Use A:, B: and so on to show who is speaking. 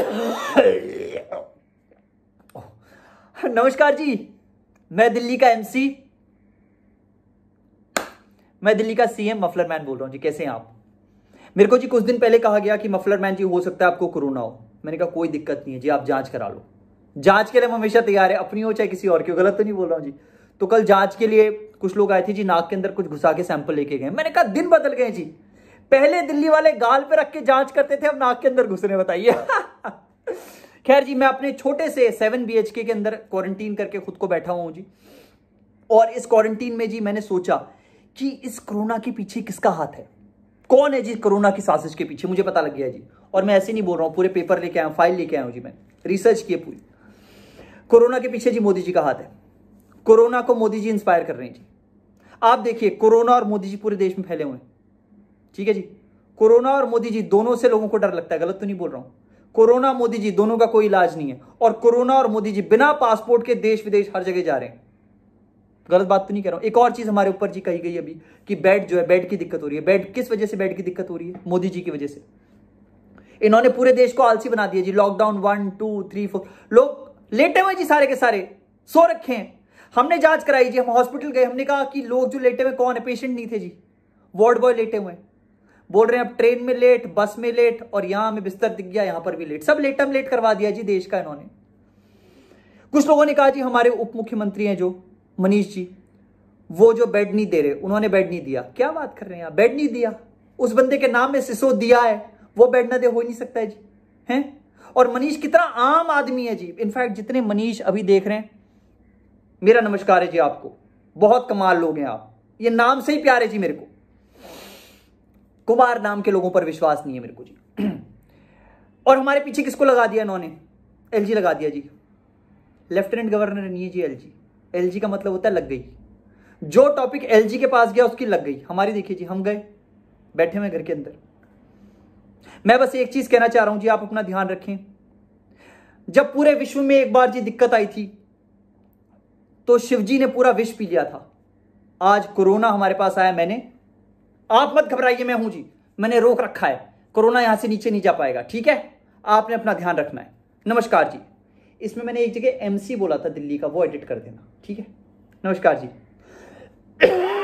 A: नमस्कार जी मैं दिल्ली का एमसी मैं दिल्ली का सीएम मफलर मैन बोल रहा हूं जी कैसे हैं आप मेरे को जी कुछ दिन पहले कहा गया कि मफलर मैन जी हो सकता है आपको कोरोना हो मैंने कहा कोई दिक्कत नहीं है जी आप जांच करा लो जांच के लिए हम हमेशा तैयार है अपनी हो चाहे किसी और की गलत तो नहीं बोल रहा हूं जी तो कल जांच के लिए कुछ लोग आए थे जी नाक के अंदर कुछ घुसा के सैंपल लेके गए मैंने कहा दिन बदल गए जी पहले दिल्ली वाले गाल पे रख के जांच करते थे अब नाक के अंदर घुस रहे बताइए खैर जी मैं अपने छोटे से सेवन बी के अंदर क्वारंटीन करके खुद को बैठा हुआ हूँ जी और इस क्वारंटीन में जी मैंने सोचा कि इस कोरोना के पीछे किसका हाथ है कौन है जी कोरोना की साजिश के पीछे मुझे पता लग गया जी और मैं ऐसे नहीं बोल रहा हूँ पूरे पेपर लेके आया फाइल लेके आया हूँ जी मैं रिसर्च किए पूरी कोरोना के पीछे जी मोदी जी का हाथ है कोरोना को मोदी जी इंस्पायर कर रहे हैं जी आप देखिए कोरोना और मोदी जी पूरे देश में फैले हुए हैं ठीक है जी कोरोना और मोदी जी दोनों से लोगों को डर लगता है गलत तो नहीं बोल रहा हूं कोरोना मोदी जी दोनों का कोई इलाज नहीं है और कोरोना और मोदी जी बिना पासपोर्ट के देश विदेश हर जगह जा रहे हैं गलत बात तो नहीं कह रहा हूं एक और चीज हमारे ऊपर जी कही गई अभी कि बेड जो है बेड की दिक्कत हो रही है बेड किस वजह से बेड की दिक्कत हो रही है मोदी जी की वजह से इन्होंने पूरे देश को आलसी बना दिया जी lockdown one two three four लोग लेटे हुए जी सारे के सारे सो रखे हैं हमने जांच कराई जी हम हॉस्पिटल गए हमने कहा कि लोग जो लेटे हुए कौन है पेशेंट नहीं थे जी वार्ड बॉय लेटे हुए हैं बोल रहे हैं अब ट्रेन में लेट बस में लेट और यहां हमें बिस्तर दिख गया यहां पर भी लेट सब लेटम लेट करवा दिया जी देश का इन्होंने कुछ लोगों ने कहा जी हमारे उप मुख्यमंत्री हैं जो मनीष जी वो जो बेड नहीं दे रहे उन्होंने बेड नहीं दिया क्या बात कर रहे हैं आप बेड नहीं दिया उस बंदे के नाम में सिसो दिया है वो बेड ना दे हो ही नहीं सकता है जी हैं और मनीष कितना आम आदमी है जी इनफैक्ट जितने मनीष अभी देख रहे हैं मेरा नमस्कार है जी आपको बहुत कमाल लोग हैं आप ये नाम से ही प्यार है जी मेरे को कुमार नाम के लोगों पर विश्वास नहीं है मेरे को जी और हमारे पीछे किसको लगा दिया इन्होंने एल लगा दिया जी लेफ्टिनेंट गवर्नर नहीं है G L G L G का मतलब होता है लग गई जो टॉपिक एल जी के पास गया उसकी लग गई हमारी देखिए जी हम गए बैठे हुए घर के अंदर मैं बस एक चीज कहना चाह रहा हूं जी आप अपना ध्यान रखें जब पूरे विश्व में एक बार जी दिक्कत आई थी तो शिवजी ने पूरा विश्व पी लिया था आज कोरोना हमारे पास आया मैंने आप मत घबराइए मैं हूं जी मैंने रोक रखा है कोरोना यहां से नीचे नहीं जा पाएगा ठीक है आपने अपना ध्यान रखना है नमस्कार जी इसमें मैंने एक जगह एमसी बोला था दिल्ली का वो एडिट कर देना ठीक है नमस्कार जी